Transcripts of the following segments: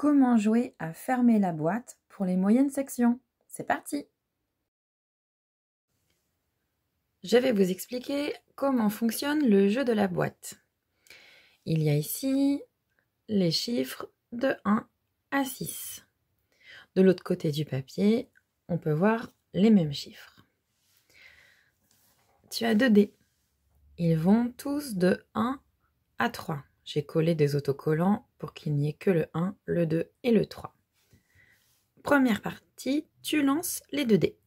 Comment jouer à fermer la boîte pour les moyennes sections C'est parti Je vais vous expliquer comment fonctionne le jeu de la boîte. Il y a ici les chiffres de 1 à 6. De l'autre côté du papier, on peut voir les mêmes chiffres. Tu as deux dés. Ils vont tous de 1 à 3. J'ai collé des autocollants pour qu'il n'y ait que le 1, le 2 et le 3. Première partie, tu lances les 2 dés.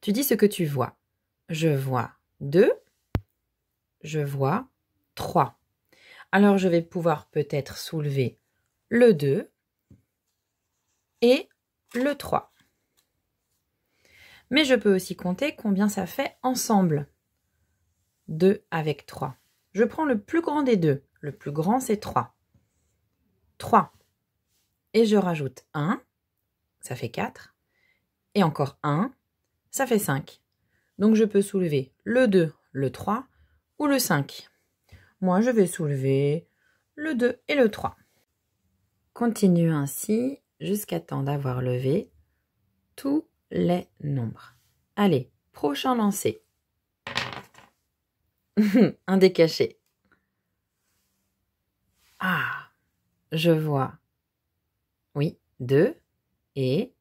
Tu dis ce que tu vois. Je vois 2, je vois 3. Alors je vais pouvoir peut-être soulever le 2 et le 3. Mais je peux aussi compter combien ça fait ensemble. 2 avec 3. Je prends le plus grand des deux. Le plus grand, c'est 3. 3. Et je rajoute 1, ça fait 4. Et encore 1, ça fait 5. Donc je peux soulever le 2, le 3 ou le 5. Moi, je vais soulever le 2 et le 3. Continue ainsi jusqu'à temps d'avoir levé tous les nombres. Allez, prochain lancer. un des décaché. Ah, je vois. Oui, deux et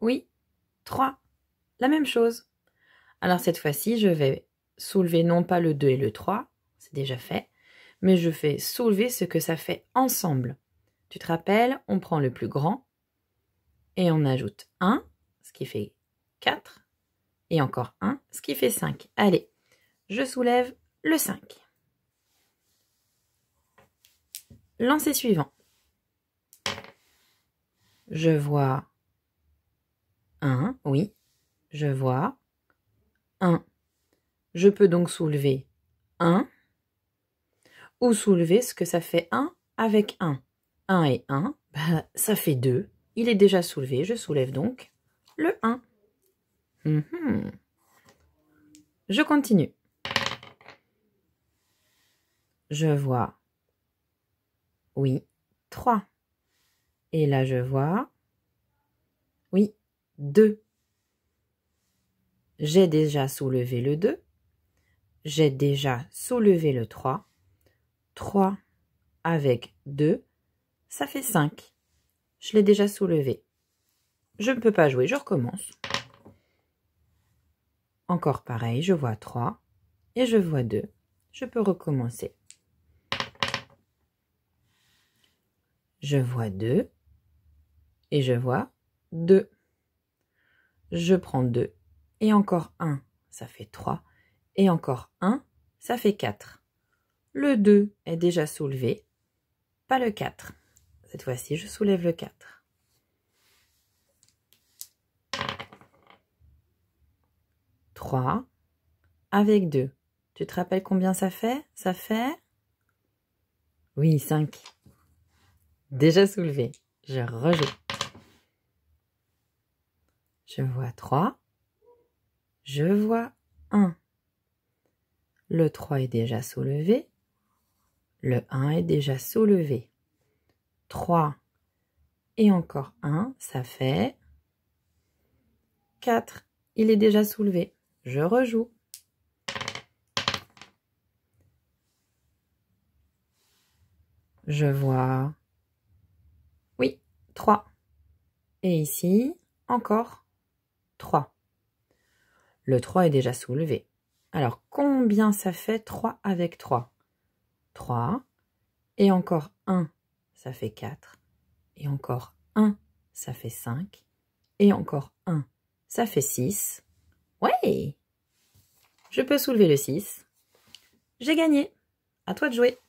oui, trois. La même chose. Alors cette fois-ci, je vais soulever non pas le 2 et le 3, c'est déjà fait, mais je fais soulever ce que ça fait ensemble. Tu te rappelles, on prend le plus grand et on ajoute 1, ce qui fait 4, et encore 1, ce qui fait 5. Allez, je soulève le 5. Lancé suivant. Je vois 1, oui, je vois 1. Je peux donc soulever 1 ou soulever ce que ça fait 1 avec 1. 1 et 1, bah, ça fait 2. Il est déjà soulevé, je soulève donc le 1. Mhm. Je continue je vois. Oui, 3. Et là, je vois. Oui, 2. J'ai déjà soulevé le 2. J'ai déjà soulevé le 3. 3 avec 2, ça fait 5. Je l'ai déjà soulevé. Je ne peux pas jouer, je recommence. Encore pareil, je vois 3 et je vois 2. Je peux recommencer. Je vois deux et je vois deux. Je prends deux et encore un, ça fait trois et encore un, ça fait 4. Le 2 est déjà soulevé, pas le 4. Cette fois-ci, je soulève le 4. « 3 avec 2. Tu te rappelles combien ça fait Ça fait Oui, 5 déjà soulevé. Je rejoue. Je vois 3. Je vois 1. Le 3 est déjà soulevé. Le 1 est déjà soulevé. 3 et encore 1, ça fait 4. Il est déjà soulevé. Je rejoue. Je vois 3. Et ici, encore 3. Le 3 est déjà soulevé. Alors, combien ça fait 3 avec 3 3. Et encore 1, ça fait 4. Et encore 1, ça fait 5. Et encore 1, ça fait 6. Ouais Je peux soulever le 6. J'ai gagné. À toi de jouer.